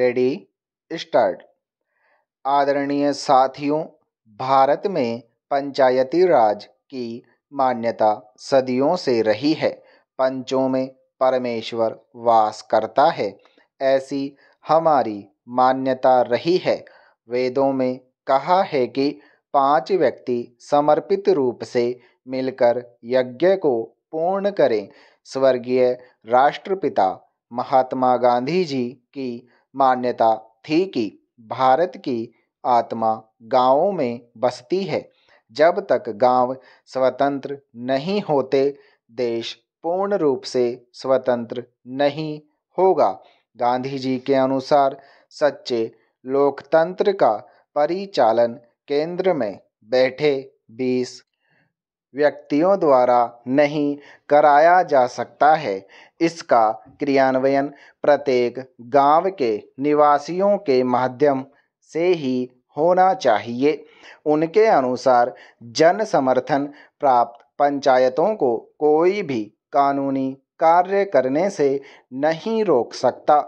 ready start आदरणीय साथियों भारत में पंचायती राज की मान्यता सदियों से रही है पंचों में परमेश्वर वास करता है ऐसी हमारी मान्यता रही है वेदों में कहा है कि पांच व्यक्ति समर्पित रूप से मिलकर यज्ञ को पूर्ण करें स्वर्गीय राष्ट्रपिता महात्मा गांधी जी की मान्यता थी कि भारत की आत्मा गाँवों में बसती है जब तक गाँव स्वतंत्र नहीं होते देश पूर्ण रूप से स्वतंत्र नहीं होगा गांधी जी के अनुसार सच्चे लोकतंत्र का परिचालन केंद्र में बैठे बीस व्यक्तियों द्वारा नहीं कराया जा सकता है इसका क्रियान्वयन प्रत्येक गांव के निवासियों के माध्यम से ही होना चाहिए उनके अनुसार जन समर्थन प्राप्त पंचायतों को कोई भी कानूनी कार्य करने से नहीं रोक सकता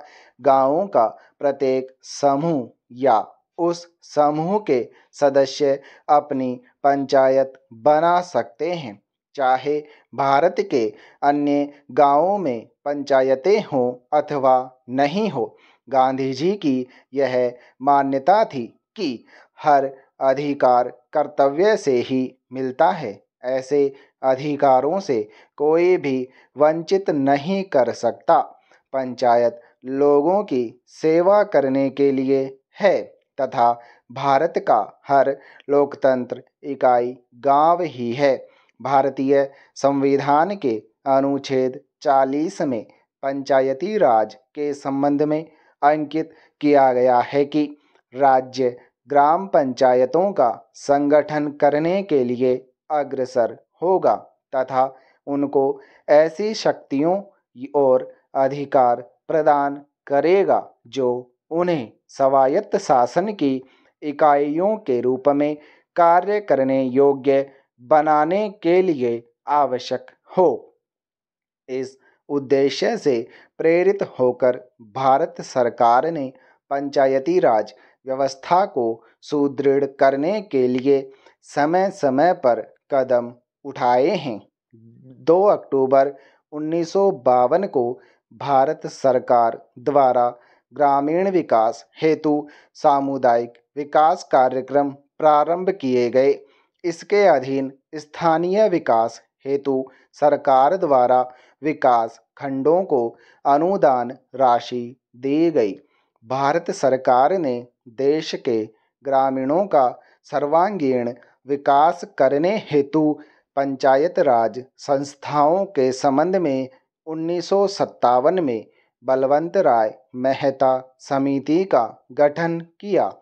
गांवों का प्रत्येक समूह या उस समूह के सदस्य अपनी पंचायत बना सकते हैं चाहे भारत के अन्य गांवों में पंचायतें हों अथवा नहीं हो गांधी जी की यह मान्यता थी कि हर अधिकार कर्तव्य से ही मिलता है ऐसे अधिकारों से कोई भी वंचित नहीं कर सकता पंचायत लोगों की सेवा करने के लिए है तथा भारत का हर लोकतंत्र इकाई गांव ही है भारतीय संविधान के अनुच्छेद 40 में पंचायती राज के संबंध में अंकित किया गया है कि राज्य ग्राम पंचायतों का संगठन करने के लिए अग्रसर होगा तथा उनको ऐसी शक्तियों और अधिकार प्रदान करेगा जो उन्हें स्वायत्त शासन की इकाइयों के रूप में कार्य करने योग्य बनाने के लिए आवश्यक हो इस उद्देश्य से प्रेरित होकर भारत सरकार ने पंचायती राज व्यवस्था को सुदृढ़ करने के लिए समय समय पर कदम उठाए हैं 2 अक्टूबर उन्नीस को भारत सरकार द्वारा ग्रामीण विकास हेतु सामुदायिक विकास कार्यक्रम प्रारंभ किए गए इसके अधीन स्थानीय विकास हेतु सरकार द्वारा विकास खंडों को अनुदान राशि दी गई भारत सरकार ने देश के ग्रामीणों का सर्वांगीण विकास करने हेतु पंचायत राज संस्थाओं के संबंध में उन्नीस में बलवंत राय मेहता समिति का गठन किया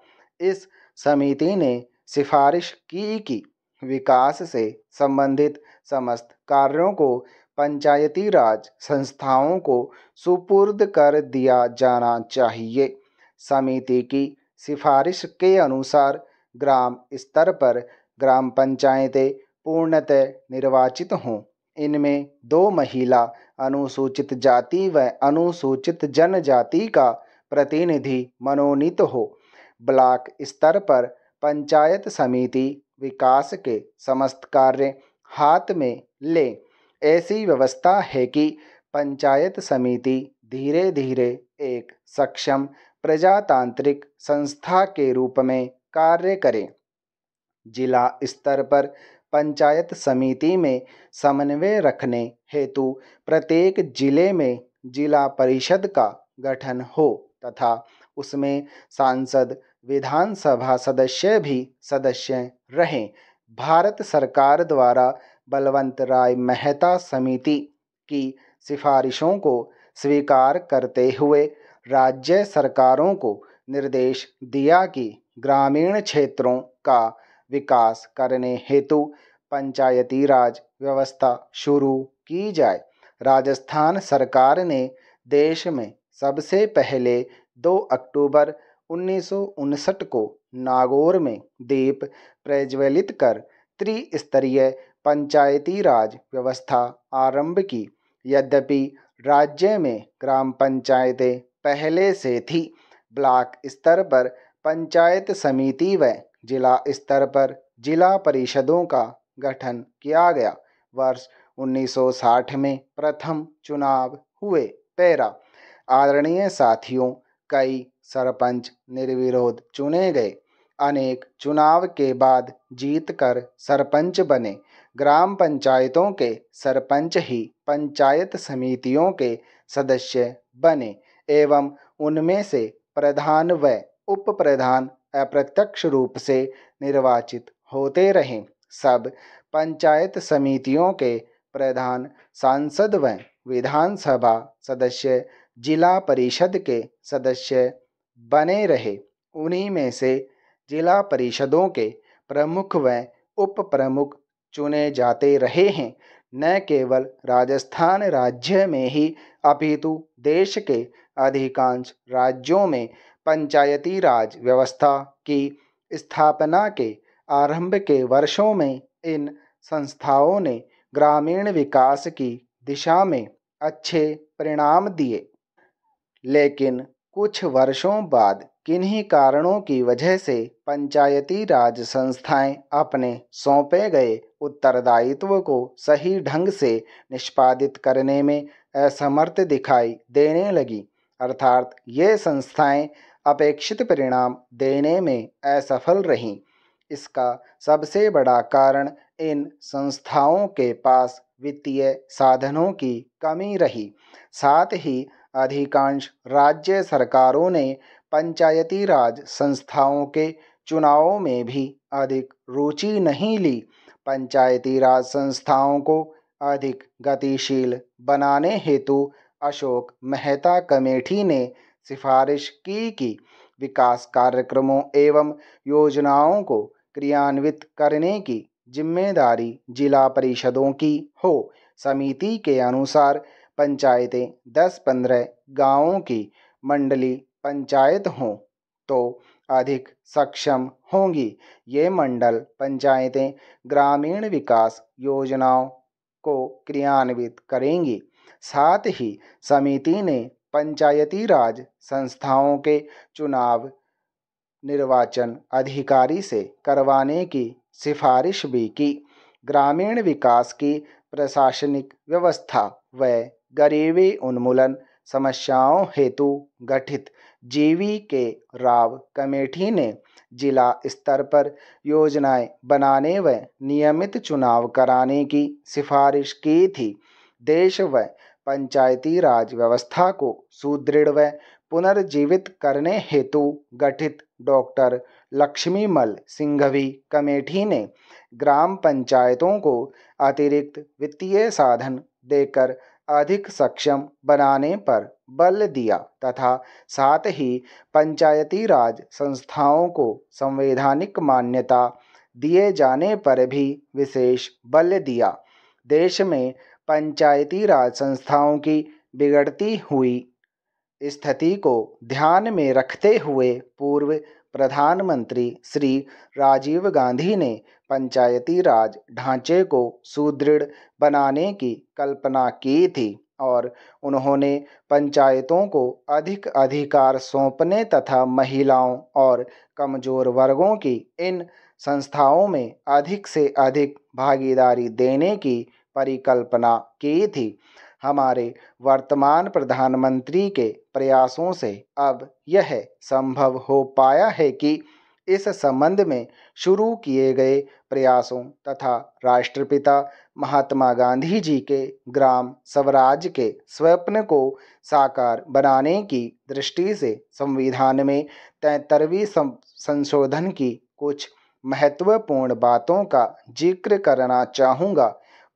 इस समिति ने सिफारिश की कि विकास से संबंधित समस्त कार्यों को पंचायती राज संस्थाओं को सुपुर्द कर दिया जाना चाहिए समिति की सिफारिश के अनुसार ग्राम स्तर पर ग्राम पंचायतें पूर्णतः निर्वाचित हों इनमें दो महिला अनुसूचित जाति व अनुसूचित जनजाति का प्रतिनिधि मनोनीत हो ब्लॉक स्तर पर पंचायत समिति विकास के समस्त कार्य हाथ में ले ऐसी व्यवस्था है कि पंचायत समिति धीरे धीरे एक सक्षम प्रजातांत्रिक संस्था के रूप में कार्य करें जिला स्तर पर पंचायत समिति में समन्वय रखने हेतु प्रत्येक जिले में जिला परिषद का गठन हो तथा उसमें सांसद विधानसभा सदस्य भी सदस्य रहें भारत सरकार द्वारा बलवंत राय मेहता समिति की सिफारिशों को स्वीकार करते हुए राज्य सरकारों को निर्देश दिया कि ग्रामीण क्षेत्रों का विकास करने हेतु पंचायती राज व्यवस्था शुरू की जाए राजस्थान सरकार ने देश में सबसे पहले 2 अक्टूबर उन्नीस को नागौर में दीप प्रज्वलित कर त्रिस्तरीय पंचायती राज व्यवस्था आरंभ की यद्यपि राज्य में ग्राम पंचायतें पहले से थी ब्लॉक स्तर पर पंचायत समिति व जिला स्तर पर जिला परिषदों का गठन किया गया वर्ष 1960 में प्रथम चुनाव हुए तेरा आदरणीय साथियों कई सरपंच निर्विरोध चुने गए अनेक चुनाव के बाद जीत कर सरपंच बने ग्राम पंचायतों के सरपंच ही पंचायत समितियों के सदस्य बने एवं उनमें से प्रधान व उप प्रधान अप्रत्यक्ष रूप से निर्वाचित होते रहे सब पंचायत समितियों के प्रधान सांसद व विधानसभा सदस्य जिला परिषद के सदस्य बने रहे उन्हीं में से जिला परिषदों के प्रमुख व उप प्रमुख चुने जाते रहे हैं न केवल राजस्थान राज्य में ही अपितु देश के अधिकांश राज्यों में पंचायती राज व्यवस्था की स्थापना के आरंभ के वर्षों में इन संस्थाओं ने ग्रामीण विकास की दिशा में अच्छे परिणाम दिए लेकिन कुछ वर्षों बाद किन्हीं कारणों की वजह से पंचायती राज संस्थाएं अपने सौंपे गए उत्तरदायित्व को सही ढंग से निष्पादित करने में असमर्थ दिखाई देने लगी अर्थात ये संस्थाएं अपेक्षित परिणाम देने में असफल रहीं इसका सबसे बड़ा कारण इन संस्थाओं के पास वित्तीय साधनों की कमी रही साथ ही अधिकांश राज्य सरकारों ने पंचायती राज संस्थाओं के चुनावों में भी अधिक रुचि नहीं ली पंचायती राज संस्थाओं को अधिक गतिशील बनाने हेतु अशोक मेहता कमेटी ने सिफारिश की कि विकास कार्यक्रमों एवं योजनाओं को क्रियान्वित करने की जिम्मेदारी जिला परिषदों की हो समिति के अनुसार पंचायतें दस पंद्रह गांवों की मंडली पंचायत हों तो अधिक सक्षम होंगी ये मंडल पंचायतें ग्रामीण विकास योजनाओं को क्रियान्वित करेंगी साथ ही समिति ने पंचायती राज संस्थाओं के चुनाव निर्वाचन अधिकारी से करवाने की सिफारिश भी की ग्रामीण विकास की प्रशासनिक व्यवस्था व गरीबी उन्मूलन समस्याओं हेतु गठित जीवी के राव कमेटी ने जिला स्तर पर योजनाएं बनाने व नियमित चुनाव कराने की सिफारिश की थी देश व पंचायती राज व्यवस्था को सुदृढ़ व पुनर्जीवित करने हेतु गठित डॉक्टर लक्ष्मीमल सिंघवी कमेटी ने ग्राम पंचायतों को अतिरिक्त वित्तीय साधन देकर अधिक सक्षम बनाने पर बल दिया तथा साथ ही पंचायती राज संस्थाओं को संवैधानिक मान्यता दिए जाने पर भी विशेष बल दिया देश में पंचायती राज संस्थाओं की बिगड़ती हुई स्थिति को ध्यान में रखते हुए पूर्व प्रधानमंत्री श्री राजीव गांधी ने पंचायती राज ढांचे को सुदृढ़ बनाने की कल्पना की थी और उन्होंने पंचायतों को अधिक अधिकार सौंपने तथा महिलाओं और कमजोर वर्गों की इन संस्थाओं में अधिक से अधिक भागीदारी देने की परिकल्पना की थी हमारे वर्तमान प्रधानमंत्री के प्रयासों से अब यह संभव हो पाया है कि इस संबंध में शुरू किए गए प्रयासों तथा राष्ट्रपिता महात्मा गांधी जी के ग्राम स्वराज के स्वप्न को साकार बनाने की दृष्टि से संविधान में तैतरवी संशोधन की कुछ महत्वपूर्ण बातों का जिक्र करना चाहूँगा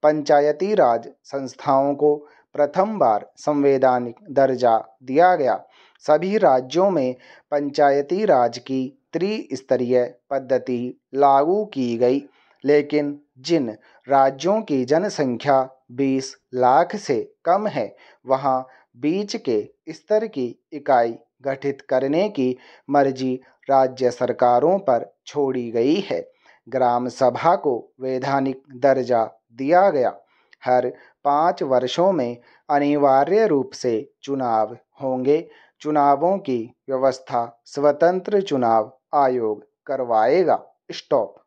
पंचायती राज संस्थाओं को प्रथम बार संवैधानिक दर्जा दिया गया सभी राज्यों में पंचायती राज की त्रिस्तरीय पद्धति लागू की गई लेकिन जिन राज्यों की जनसंख्या 20 लाख से कम है वहां बीच के स्तर की इकाई गठित करने की मर्जी राज्य सरकारों पर छोड़ी गई है ग्राम सभा को वैधानिक दर्जा दिया गया हर पाँच वर्षों में अनिवार्य रूप से चुनाव होंगे चुनावों की व्यवस्था स्वतंत्र चुनाव आयोग करवाएगा स्टॉप